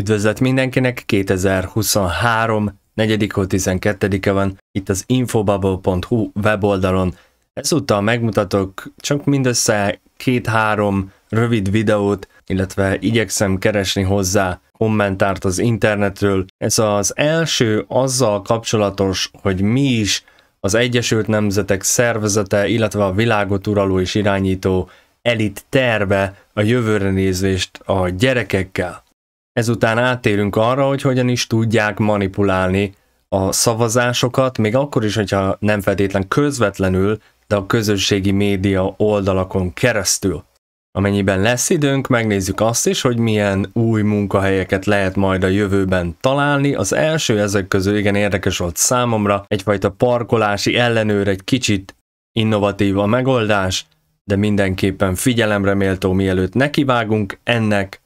Üdvözlet mindenkinek, 2023. 4 12-e van, itt az infobubble.hu weboldalon. Ezúttal megmutatok csak mindössze két-három rövid videót, illetve igyekszem keresni hozzá kommentárt az internetről. Ez az első azzal kapcsolatos, hogy mi is az Egyesült Nemzetek szervezete, illetve a világot uraló és irányító elit terve a jövőre nézést a gyerekekkel. Ezután átérünk arra, hogy hogyan is tudják manipulálni a szavazásokat, még akkor is, hogyha nem feltétlen közvetlenül, de a közösségi média oldalakon keresztül. Amennyiben lesz időnk, megnézzük azt is, hogy milyen új munkahelyeket lehet majd a jövőben találni. Az első ezek közül igen érdekes volt számomra, egyfajta parkolási ellenőr egy kicsit innovatív a megoldás, de mindenképpen figyelemre méltó mielőtt nekivágunk ennek,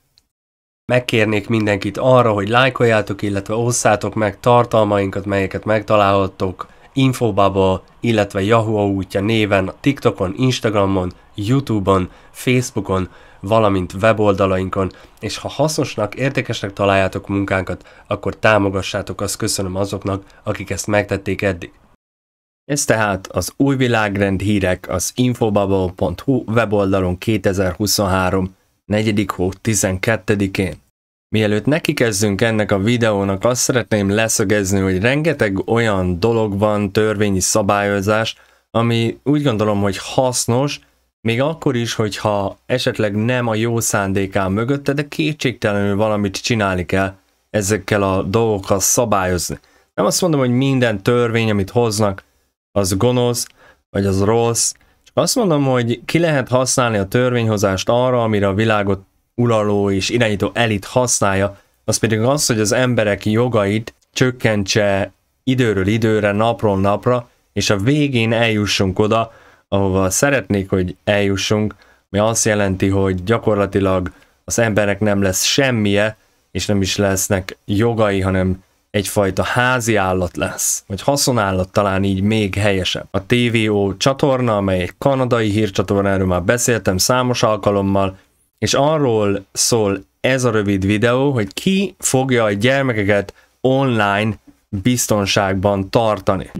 Megkérnék mindenkit arra, hogy lájkoljátok, illetve osszátok meg tartalmainkat, melyeket megtalálhattok Infobubble, illetve Yahoo útja néven TikTokon, Instagramon, Youtube-on, Facebookon, valamint weboldalainkon, és ha hasznosnak, értékesnek találjátok munkánkat, akkor támogassátok, azt köszönöm azoknak, akik ezt megtették eddig. Ez tehát az új világrend hírek az infobubble.hu weboldalon 2023. 4. hó 12-én. Mielőtt nekikezdünk ennek a videónak, azt szeretném leszögezni, hogy rengeteg olyan dolog van, törvényi szabályozás, ami úgy gondolom, hogy hasznos, még akkor is, hogyha esetleg nem a jó szándékán mögötte, de kétségtelenül valamit csinálni kell ezekkel a dolgokkal szabályozni. Nem azt mondom, hogy minden törvény, amit hoznak, az gonosz, vagy az rossz, csak azt mondom, hogy ki lehet használni a törvényhozást arra, amire a világot uraló és irányító elit használja, az pedig az, hogy az emberek jogait csökkentse időről időre, napról napra, és a végén eljussunk oda, ahova szeretnék, hogy eljussunk, ami azt jelenti, hogy gyakorlatilag az emberek nem lesz semmije, és nem is lesznek jogai, hanem egyfajta házi állat lesz, vagy haszonállat talán így még helyesebb. A TVO csatorna, amely egy kanadai hírcsatorna, erről már beszéltem számos alkalommal, és arról szól ez a rövid videó, hogy ki fogja a gyermekeket online biztonságban tartani.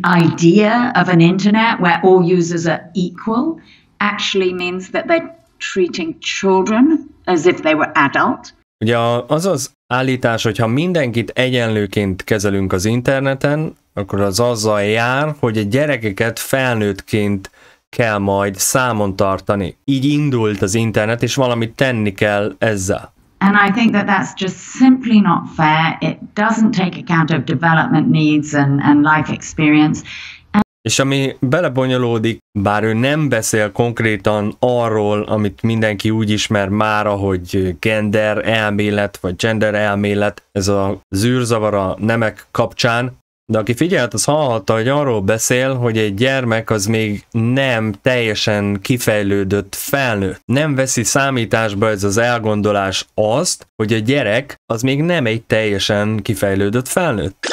Idea of an internet where all users are equal actually means that they're treating children as if they were adult. Ugye az az állítás, hogyha mindenkit egyenlőként kezelünk az interneten, akkor az azzal jár, hogy a gyerekeket felnőttként kell majd számon tartani. Így indult az internet, és valamit tenni kell ezzel. And I think that that's just simply not fair. It doesn't take account of development needs and, and life experience. és ami belebonyolódik, bár ő nem beszél konkrétan arról, amit mindenki úgy ismer már, hogy gender elmélet, vagy gender elmélet, ez a zűrzavar a nemek kapcsán, de aki figyelt, az hallhatta, hogy arról beszél, hogy egy gyermek az még nem teljesen kifejlődött felnőtt. Nem veszi számításba ez az elgondolás azt, hogy a gyerek az még nem egy teljesen kifejlődött felnőtt.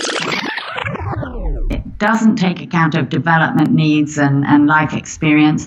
doesn't take account of development needs and, and life experience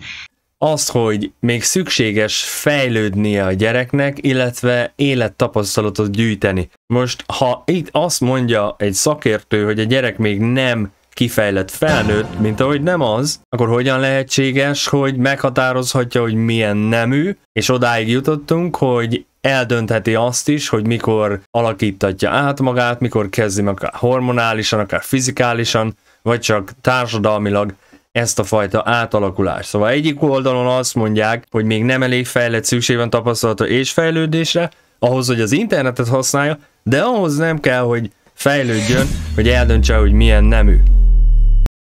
az, hogy még szükséges fejlődnie a gyereknek, illetve élettapasztalatot gyűjteni. Most, ha itt azt mondja egy szakértő, hogy a gyerek még nem kifejlett felnőtt, mint ahogy nem az, akkor hogyan lehetséges, hogy meghatározhatja, hogy milyen nemű, és odáig jutottunk, hogy eldöntheti azt is, hogy mikor alakítatja át magát, mikor kezdi meg akár hormonálisan, akár fizikálisan, vagy csak társadalmilag ezt a fajta átalakulást. Szóval egyik oldalon azt mondják, hogy még nem elég fejlett szükség van tapasztalata és fejlődésre, ahhoz, hogy az internetet használja, de ahhoz nem kell, hogy fejlődjön, hogy eldöntse, hogy milyen nemű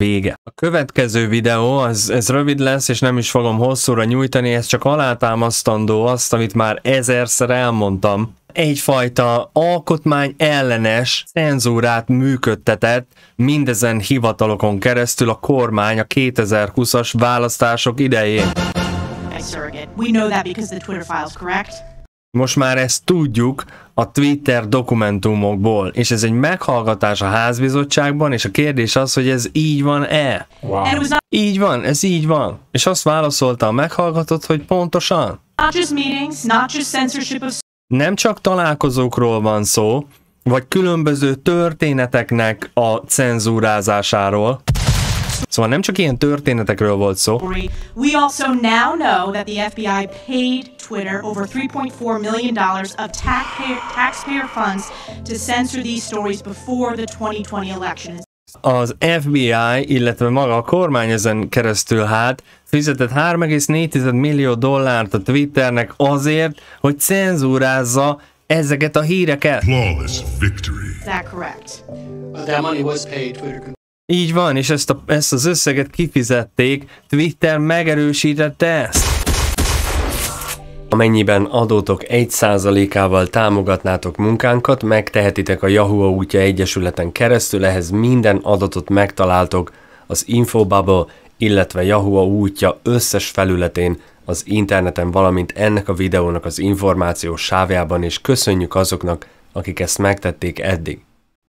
vége. A következő videó, az, ez rövid lesz, és nem is fogom hosszúra nyújtani, ez csak alátámasztandó azt, amit már ezerszer elmondtam. Egyfajta alkotmány ellenes cenzúrát működtetett mindezen hivatalokon keresztül a kormány a 2020-as választások idején. We know that because the Twitter correct. Most már ezt tudjuk a Twitter dokumentumokból, és ez egy meghallgatás a házbizottságban, és a kérdés az, hogy ez így van-e? Wow. Így van, ez így van. És azt válaszolta a meghallgatott, hogy pontosan. Nem csak találkozókról van szó, vagy különböző történeteknek a cenzúrázásáról. Szóval nem csak ilyen történetekről volt szó. We also now know that the FBI paid Twitter over 3.4 million dollars of taxpayer, funds to censor these stories before the 2020 election. Az FBI, illetve maga a kormány ezen keresztül hát fizetett 3,4 millió dollárt a Twitternek azért, hogy cenzúrázza ezeket a híreket. Flawless victory. Is that correct? that money was paid Twitter így van, és ezt, a, ezt az összeget kifizették, Twitter megerősítette ezt. Amennyiben adótok 1%-ával támogatnátok munkánkat, megtehetitek a Yahoo útja egyesületen keresztül, ehhez minden adatot megtaláltok az Infobubble, illetve Yahoo útja összes felületén az interneten, valamint ennek a videónak az információs sávjában, és köszönjük azoknak, akik ezt megtették eddig.